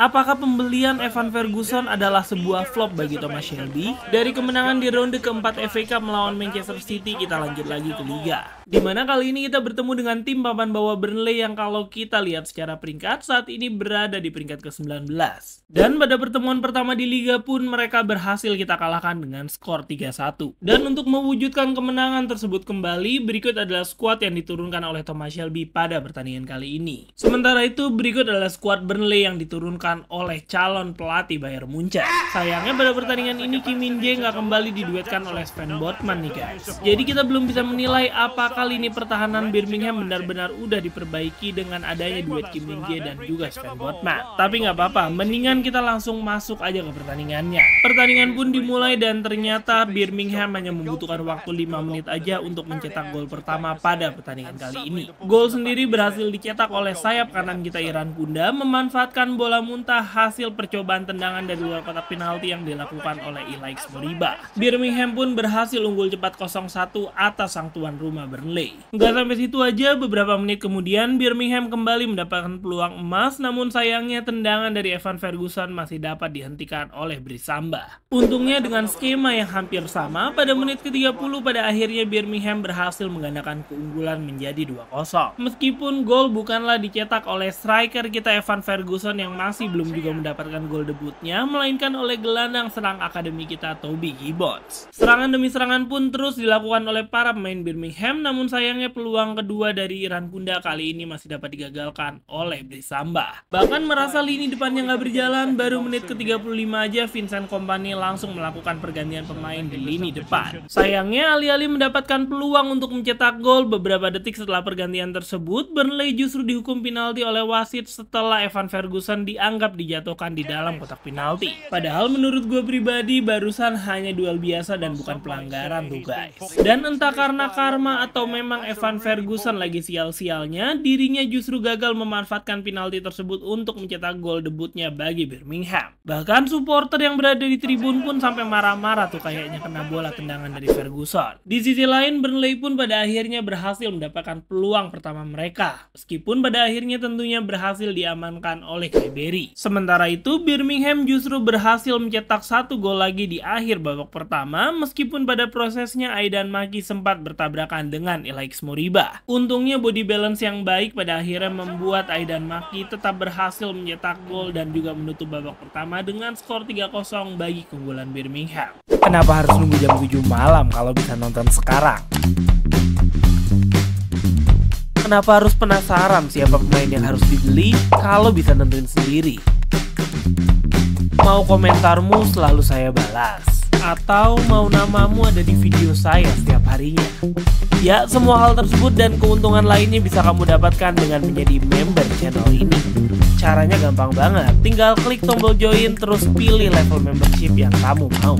Apakah pembelian Evan Ferguson adalah sebuah flop bagi Thomas Shelby? Dari kemenangan di ronde keempat FA Cup melawan Manchester City, kita lanjut lagi ke Liga. Dimana kali ini kita bertemu dengan tim papan bawah Burnley yang kalau kita lihat secara peringkat saat ini berada di peringkat ke-19. Dan pada pertemuan pertama di Liga pun mereka berhasil kita kalahkan dengan skor 3-1. Dan untuk mewujudkan kemenangan tersebut kembali, berikut adalah skuad yang diturunkan oleh Thomas Shelby pada pertandingan kali ini. Sementara itu berikut adalah skuad Burnley yang diturunkan oleh calon pelatih Bayern Munchen. Sayangnya pada pertandingan ini Kim Min Jae nggak kembali diduetkan oleh Sven Botman nih guys. Jadi kita belum bisa menilai apa kali ini pertahanan Birmingham benar-benar udah diperbaiki dengan adanya duet Kim Min-jae dan juga Sven Botman. Tapi nggak apa-apa, mendingan kita langsung masuk aja ke pertandingannya. Pertandingan pun dimulai dan ternyata Birmingham hanya membutuhkan waktu 5 menit aja untuk mencetak gol pertama pada pertandingan kali ini. Gol sendiri berhasil dicetak oleh sayap kanan kita Iran Kunda memanfaatkan bola muntah hasil percobaan tendangan dari luar kotak penalti yang dilakukan oleh Ilaix Moriba. Birmingham pun berhasil unggul cepat 0-1 atas sang tuan rumah ber Burnley. Nggak sampai situ aja, beberapa menit kemudian Birmingham kembali mendapatkan peluang emas, namun sayangnya tendangan dari Evan Ferguson masih dapat dihentikan oleh Brisamba. Untungnya dengan skema yang hampir sama, pada menit ke-30 pada akhirnya Birmingham berhasil menggandakan keunggulan menjadi 2-0. Meskipun gol bukanlah dicetak oleh striker kita Evan Ferguson yang masih belum juga mendapatkan gol debutnya, melainkan oleh gelandang serang akademi kita Toby Gibbons. Serangan demi serangan pun terus dilakukan oleh para pemain Birmingham, namun sayangnya peluang kedua dari Iran Kunda kali ini masih dapat digagalkan oleh Brisamba. Bahkan merasa lini depannya nggak berjalan, baru menit ke-35 aja Vincent Kompany langsung melakukan pergantian pemain di lini depan. Sayangnya alih-alih mendapatkan peluang untuk mencetak gol beberapa detik setelah pergantian tersebut, Burnley justru dihukum penalti oleh wasit setelah Evan Ferguson dianggap dijatuhkan di dalam kotak penalti. Padahal menurut gue pribadi, barusan hanya duel biasa dan bukan pelanggaran tuh guys. Dan entah karena karma atau atau memang Evan Ferguson lagi sial-sialnya, dirinya justru gagal memanfaatkan penalti tersebut untuk mencetak gol debutnya bagi Birmingham. Bahkan supporter yang berada di tribun pun sampai marah-marah tuh kayaknya kena bola tendangan dari Ferguson. Di sisi lain, Burnley pun pada akhirnya berhasil mendapatkan peluang pertama mereka, meskipun pada akhirnya tentunya berhasil diamankan oleh Ribery. Sementara itu, Birmingham justru berhasil mencetak satu gol lagi di akhir babak pertama, meskipun pada prosesnya Aidan Maki sempat bertabrakan dengan dengan Ilaix Moriba. Untungnya body balance yang baik pada akhirnya membuat Aidan Maki tetap berhasil menyetak gol dan juga menutup babak pertama dengan skor 3-0 bagi keunggulan Birmingham. Kenapa harus nunggu jam 7 malam kalau bisa nonton sekarang? Kenapa harus penasaran siapa pemain yang harus dibeli kalau bisa nentuin sendiri? Mau komentarmu selalu saya balas atau mau namamu ada di video saya setiap harinya. Ya, semua hal tersebut dan keuntungan lainnya bisa kamu dapatkan dengan menjadi member channel ini. Caranya gampang banget, tinggal klik tombol join terus pilih level membership yang kamu mau.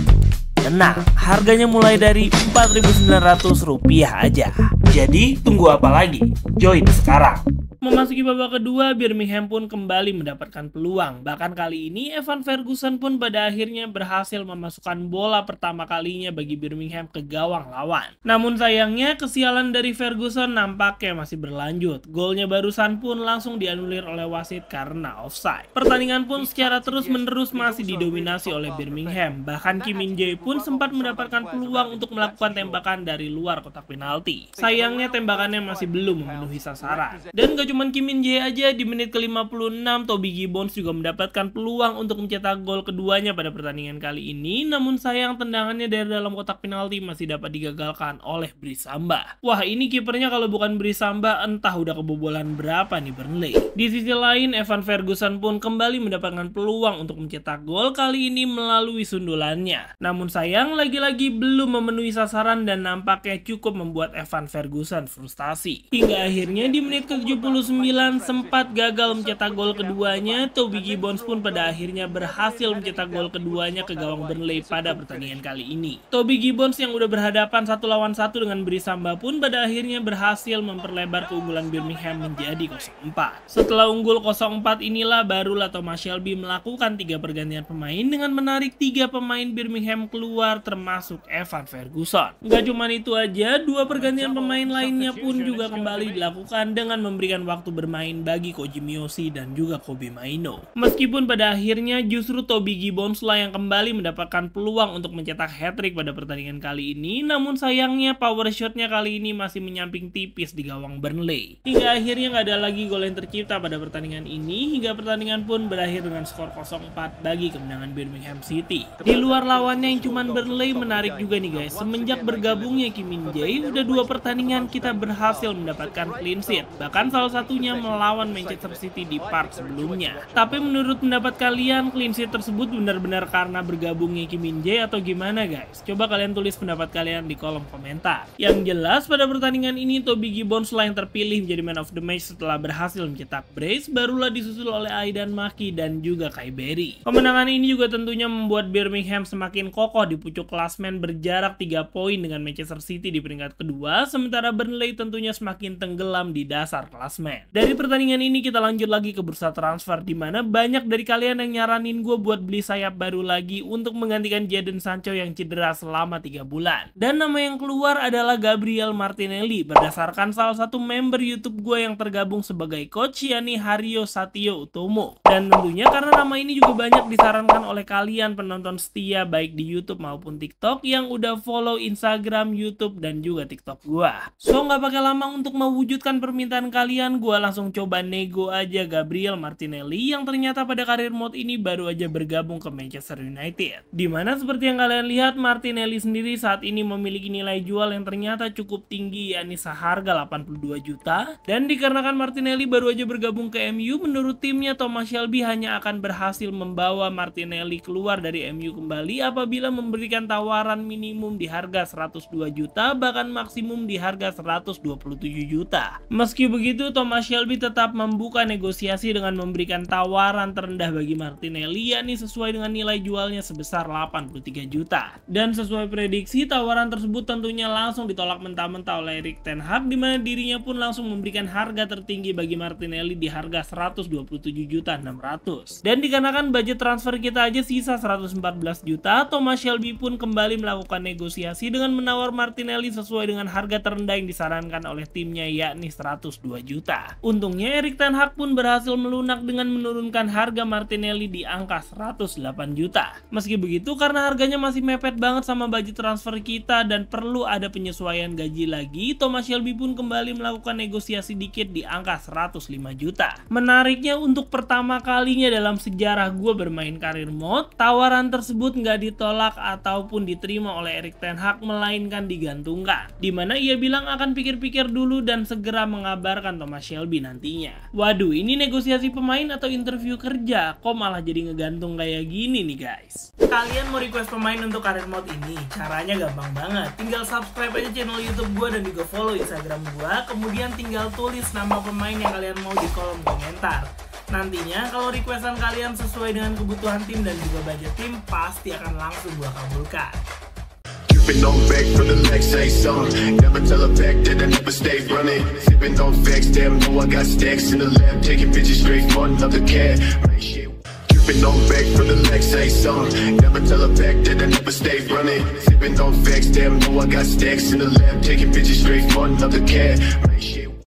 Tenang, harganya mulai dari Rp4.900 aja. Jadi, tunggu apa lagi? Join sekarang! Memasuki babak kedua, Birmingham pun kembali mendapatkan peluang. Bahkan kali ini, Evan Ferguson pun pada akhirnya berhasil memasukkan bola pertama kalinya bagi Birmingham ke gawang lawan. Namun sayangnya, kesialan dari Ferguson nampaknya masih berlanjut. Golnya barusan pun langsung dianulir oleh wasit karena offside. Pertandingan pun secara terus-menerus masih didominasi oleh Birmingham. Bahkan Kim Min Jae pun sempat mendapatkan peluang untuk melakukan tembakan dari luar kotak penalti. Sayangnya tembakannya masih belum memenuhi sasaran. Dan gak cuman Kim Min Jae aja di menit ke-56 Toby Gibbons juga mendapatkan peluang untuk mencetak gol keduanya pada pertandingan kali ini namun sayang tendangannya dari dalam kotak penalti masih dapat digagalkan oleh Brisamba. Wah ini kipernya kalau bukan Brisamba entah udah kebobolan berapa nih Burnley. Di sisi lain Evan Ferguson pun kembali mendapatkan peluang untuk mencetak gol kali ini melalui sundulannya. Namun sayang lagi-lagi belum memenuhi sasaran dan nampaknya cukup membuat Evan Ferguson frustasi. Hingga akhirnya di menit ke-70 sempat gagal mencetak gol keduanya, Toby Gibbons pun pada akhirnya berhasil mencetak gol keduanya ke gawang Burnley pada pertandingan kali ini. Toby Gibbons yang udah berhadapan satu lawan satu dengan Beri Samba pun pada akhirnya berhasil memperlebar keunggulan Birmingham menjadi 0-4. Setelah unggul 0-4 inilah barulah Thomas Shelby melakukan tiga pergantian pemain dengan menarik tiga pemain Birmingham keluar termasuk Evan Ferguson. Gak cuma itu aja, dua pergantian pemain lainnya pun juga kembali dilakukan dengan memberikan waktu bermain bagi Koji Miyoshi dan juga Kobe Maino. Meskipun pada akhirnya justru Toby Gibbons lah yang kembali mendapatkan peluang untuk mencetak hat-trick pada pertandingan kali ini, namun sayangnya power shotnya kali ini masih menyamping tipis di gawang Burnley. Hingga akhirnya nggak ada lagi gol yang tercipta pada pertandingan ini, hingga pertandingan pun berakhir dengan skor 0-4 bagi kemenangan Birmingham City. Di luar lawannya yang cuman Burnley menarik juga nih guys, semenjak bergabungnya Kim Min Jae, udah dua pertandingan kita berhasil mendapatkan clean sheet. Bahkan salah satu satunya melawan Manchester City di part sebelumnya. Tapi menurut pendapat kalian, clean sheet tersebut benar-benar karena bergabungnya Kim Min Jae atau gimana guys? Coba kalian tulis pendapat kalian di kolom komentar. Yang jelas pada pertandingan ini, Toby Gibbons lah yang terpilih menjadi man of the match setelah berhasil mencetak brace, barulah disusul oleh Aidan Maki dan juga Kai Berry. Kemenangan ini juga tentunya membuat Birmingham semakin kokoh di pucuk klasmen berjarak 3 poin dengan Manchester City di peringkat kedua, sementara Burnley tentunya semakin tenggelam di dasar klasmen. Man. Dari pertandingan ini kita lanjut lagi ke bursa transfer di mana banyak dari kalian yang nyaranin gue buat beli sayap baru lagi untuk menggantikan Jadon Sancho yang cedera selama 3 bulan. Dan nama yang keluar adalah Gabriel Martinelli berdasarkan salah satu member YouTube gue yang tergabung sebagai coach yakni Hario Satio Utomo. Dan tentunya karena nama ini juga banyak disarankan oleh kalian penonton setia baik di YouTube maupun TikTok yang udah follow Instagram, YouTube dan juga TikTok gue. So nggak pakai lama untuk mewujudkan permintaan kalian mendingan gue langsung coba nego aja Gabriel Martinelli yang ternyata pada karir mode ini baru aja bergabung ke Manchester United. Dimana seperti yang kalian lihat Martinelli sendiri saat ini memiliki nilai jual yang ternyata cukup tinggi yakni seharga 82 juta. Dan dikarenakan Martinelli baru aja bergabung ke MU menurut timnya Thomas Shelby hanya akan berhasil membawa Martinelli keluar dari MU kembali apabila memberikan tawaran minimum di harga 102 juta bahkan maksimum di harga 127 juta. Meski begitu, Thomas Shelby tetap membuka negosiasi dengan memberikan tawaran terendah bagi Martinelli yakni sesuai dengan nilai jualnya sebesar 83 juta. Dan sesuai prediksi, tawaran tersebut tentunya langsung ditolak mentah-mentah oleh Erik Ten Hag di mana dirinya pun langsung memberikan harga tertinggi bagi Martinelli di harga 127 juta 600. Dan dikarenakan budget transfer kita aja sisa 114 juta, Thomas Shelby pun kembali melakukan negosiasi dengan menawar Martinelli sesuai dengan harga terendah yang disarankan oleh timnya yakni 102 juta juta. Untungnya Erik Ten Hag pun berhasil melunak dengan menurunkan harga Martinelli di angka 108 juta. Meski begitu karena harganya masih mepet banget sama budget transfer kita dan perlu ada penyesuaian gaji lagi, Thomas Shelby pun kembali melakukan negosiasi dikit di angka 105 juta. Menariknya untuk pertama kalinya dalam sejarah gue bermain karir mode, tawaran tersebut nggak ditolak ataupun diterima oleh Erik Ten Hag melainkan digantungkan. Dimana ia bilang akan pikir-pikir dulu dan segera mengabarkan Thomas Shelby nantinya. Waduh, ini negosiasi pemain atau interview kerja? Kok malah jadi ngegantung kayak gini nih guys? Kalian mau request pemain untuk karir mode ini? Caranya gampang banget. Tinggal subscribe aja channel YouTube gue dan juga follow Instagram gue. Kemudian tinggal tulis nama pemain yang kalian mau di kolom komentar. Nantinya kalau requestan kalian sesuai dengan kebutuhan tim dan juga budget tim, pasti akan langsung gue kabulkan. Sipping on back for the legs, say something. Never tell a fact that I never stay running. Sippin' on facts, damn, know I got stacks in the lab. Taking bitches straight for another cat. Make shit. Sipping on back for the legs, say something. Never tell a fact that I never stay running. Sippin' on facts, damn, know I got stacks in the lab. Taking bitches straight for another cat. Make shit.